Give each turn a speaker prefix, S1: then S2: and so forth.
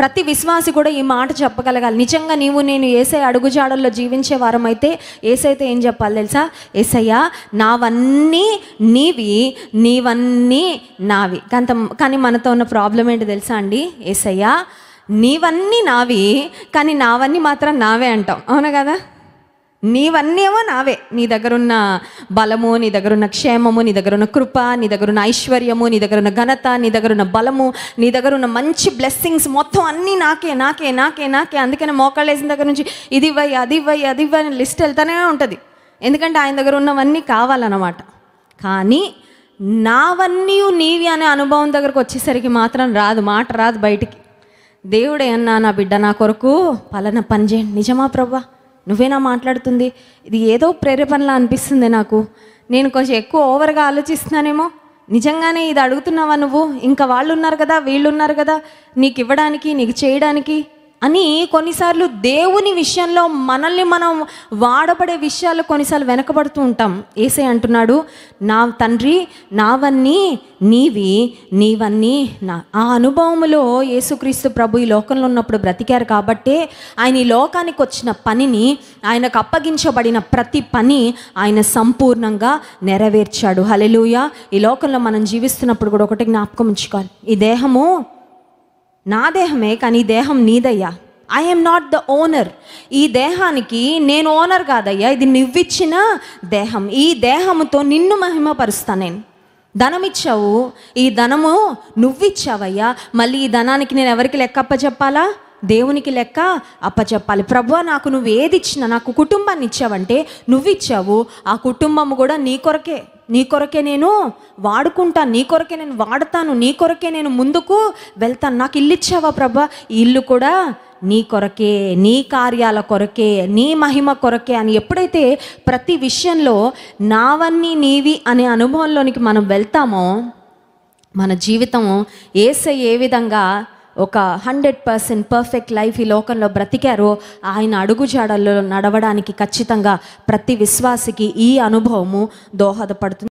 S1: ప్రతి విశ్వాసి కూడా ఈ మాట చెప్పగలగాలి నిజంగా నీవు నేను ఏసై అడుగుజాడల్లో జీవించే వారం అయితే ఏసైతే ఏం చెప్పాలి తెలుసా ఏసయ్యా నావన్నీ నీవి నీవన్నీ నావి కంత కానీ మనతో ఉన్న ప్రాబ్లం ఏంటి తెలుసా అండి ఏసయ్యా నీవన్నీ నావి కానీ నావన్నీ మాత్రం నావే అంటాం అవునా కదా నీవన్నేమో నావే నీ దగ్గరున్న బలము నీ దగ్గరున్న క్షేమము నీ దగ్గరున్న కృప నీ దగ్గరున్న ఐశ్వర్యము నీ దగ్గరున్న ఘనత నీ దగ్గరున్న బలము నీ దగ్గరున్న మంచి బ్లెస్సింగ్స్ మొత్తం అన్నీ నాకే నాకే నాకే నాకే అందుకనే మోకాళ్ళేసిన దగ్గర నుంచి ఇది ఇవ్వయి అది ఇవ్వయి అది ఇవ్వయి లిస్ట్ వెళ్తానే ఉంటుంది ఎందుకంటే ఆయన దగ్గర ఉన్నవన్నీ కావాలన్నమాట కానీ నావన్నీ నీవి అనే అనుభవం దగ్గరకు వచ్చేసరికి మాత్రం రాదు మాట రాదు బయటికి దేవుడే అన్నా నా బిడ్డ నా కొరకు పలన పని చేయండి నిజమా ప్రభా నువ్వేనా మాట్లాడుతుంది ఇది ఏదో ప్రేరేపణలా అనిపిస్తుంది నాకు నేను కొంచెం ఎక్కువ ఓవర్గా ఆలోచిస్తున్నానేమో నిజంగానే ఇది అడుగుతున్నావా నువ్వు ఇంకా వాళ్ళు ఉన్నారు కదా వీళ్ళు ఉన్నారు కదా నీకు ఇవ్వడానికి నీకు చేయడానికి అని కొన్నిసార్లు దేవుని విషయంలో మనల్ని మనం వాడబడే విషయాలు కొన్నిసార్లు వెనకబడుతూ ఉంటాం ఏసై అంటున్నాడు నా తండ్రి నావన్నీ నీవి నీవన్నీ నా ఆ అనుభవంలో యేసుక్రీస్తు ప్రభు ఈ లోకంలో ఉన్నప్పుడు బ్రతికారు కాబట్టే ఆయన ఈ లోకానికి వచ్చిన పనిని ఆయనకు అప్పగించబడిన ప్రతి పని ఆయన సంపూర్ణంగా నెరవేర్చాడు హలెలుయ ఈ లోకంలో మనం జీవిస్తున్నప్పుడు కూడా ఒకటి జ్ఞాపకం ఉంచుకోవాలి ఈ దేహము నా దేహమే కానీ దేహం నీదయ్యా ఐఎమ్ నాట్ ద ఓనర్ ఈ దేహానికి నేను ఓనర్ కాదయ్యా ఇది నువ్విచ్చిన దేహం ఈ దేహముతో నిన్ను మహిమపరుస్తా నేను ధనం ఇచ్చావు ఈ ధనము నువ్విచ్చావయ్యా మళ్ళీ ఈ ధనానికి నేను ఎవరికి లెక్క అప్పచెప్పాలా దేవునికి లెక్క అప్పచెప్పాలి ప్రభు నాకు నువ్వు ఏది ఇచ్చినా నాకు కుటుంబాన్ని ఇచ్చావంటే నువ్వు ఇచ్చావు ఆ కుటుంబము కూడా నీ కొరకే నీ కొరకే నేను వాడుకుంటాను నీ కొరకే నేను వాడతాను నీ కొరకే నేను ముందుకు వెళ్తాను నాకు ఇల్లు ఇచ్చావా ప్రభా ఈ ఇల్లు కూడా నీ కొరకే నీ కార్యాల కొరకే నీ మహిమ కొరకే అని ఎప్పుడైతే ప్రతి విషయంలో నావన్నీ నీవి అనే అనుభవంలోనికి మనం వెళ్తామో మన జీవితం ఏసై ఏ విధంగా ఒక హండ్రెడ్ పర్సెంట్ పర్ఫెక్ట్ లైఫ్ ఈ లోకంలో బ్రతికారో ఆయన అడుగుజాడల్లో నడవడానికి ఖచ్చితంగా ప్రతి విశ్వాసికి ఈ అనుభవము దోహదపడుతుంది